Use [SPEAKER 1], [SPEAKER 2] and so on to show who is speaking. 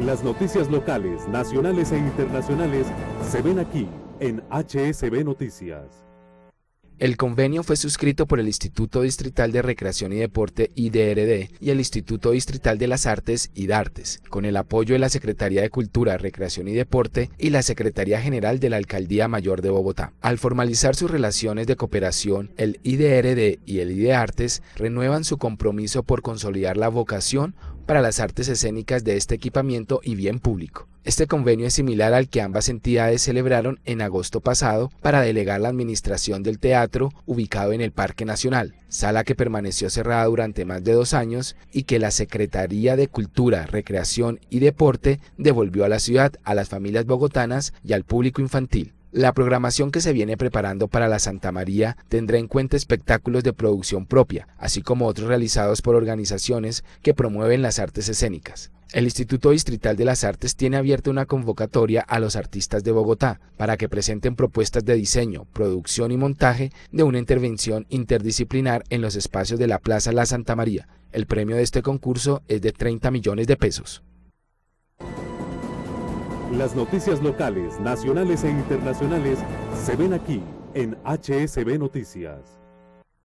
[SPEAKER 1] Las noticias locales, nacionales e internacionales
[SPEAKER 2] se ven aquí en HSB Noticias. El convenio fue suscrito por el Instituto Distrital de Recreación y Deporte IDRD y el Instituto Distrital de las Artes y IDARTES, con el apoyo de la Secretaría de Cultura, Recreación y Deporte y la Secretaría General de la Alcaldía Mayor de Bogotá. Al formalizar sus relaciones de cooperación, el IDRD y el IDARTES renuevan su compromiso por consolidar la vocación, para las artes escénicas de este equipamiento y bien público. Este convenio es similar al que ambas entidades celebraron en agosto pasado para delegar la administración del teatro ubicado en el Parque Nacional, sala que permaneció cerrada durante más de dos años y que la Secretaría de Cultura, Recreación y Deporte devolvió a la ciudad, a las familias bogotanas y al público infantil. La programación que se viene preparando para la Santa María tendrá en cuenta espectáculos de producción propia, así como otros realizados por organizaciones que promueven las artes escénicas. El Instituto Distrital de las Artes tiene abierta una convocatoria a los artistas de Bogotá para que presenten propuestas de diseño, producción y montaje de una intervención interdisciplinar en los espacios de la Plaza La Santa María. El premio de este concurso es de 30 millones de pesos.
[SPEAKER 1] Las noticias locales, nacionales e internacionales se ven aquí en HSB Noticias.